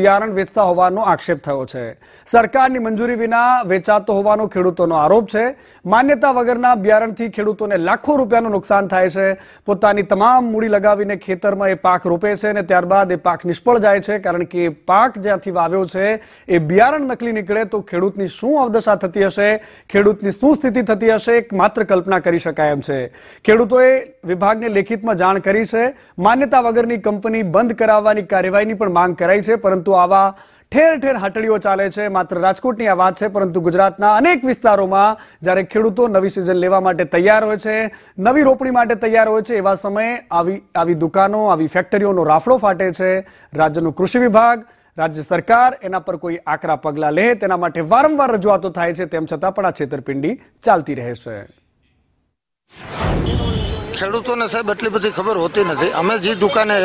બિયારણ વેચતા હોવાનો આક્ષેપ થયો છે સરકારની મંજૂરી વિના વેચાતો હોવાનો ખેડૂતોનો આરોપ છે માન્યતા વગરના બિયારણથી ખેડૂતોને લાખો રૂપિયાનું નુકસાન થાય છે પોતાની તમામ મૂડી લગાવીને ખેતરમાં એ પાક રોપે છે અને ત્યારબાદ એ પાક નિષ્ફળ જાય છે કારણ કે પાક જ્યાંથી વાવ્યો છે એ બિયારણ નકલી નીકળે તો ખેડૂતની શું અવદશા થતી હશે ખેડૂતની શું સ્થિતિ થતી હશે એક માત્ર કલ્પના કરી શકાય એમ છે ખેડૂતોએ વિભાગને લેખિતમાં જાણ કરી છે માન્યતા વગરની કંપની બંધ કરાવવાની કાર્યવાહીની પણ માંગ કરાઈ છે પરંતુ પરંતુ આવા ઠેર ઠેર હટડીઓ ચાલે છે માત્ર રાજકોટની આ વાત છે પરંતુ ગુજરાતના અનેક વિસ્તારોમાં જ્યારે ખેડૂતો નવી સિઝન લેવા માટે તૈયાર હોય છે નવી રોપણી માટે તૈયાર હોય છે એવા સમયે આવી આવી દુકાનો આવી ફેક્ટરીઓનો રાફડો ફાટે છે રાજ્યનું કૃષિ વિભાગ રાજ્ય સરકાર એના પર કોઈ આકરા પગલાં લે તેના માટે વારંવાર રજૂઆતો થાય છે તેમ છતાં પણ આ છેતરપિંડી ચાલતી રહે છે ખેડૂતોને સાહેબ એટલી બધી ખબર હોતી નથી અમે જે દુકાને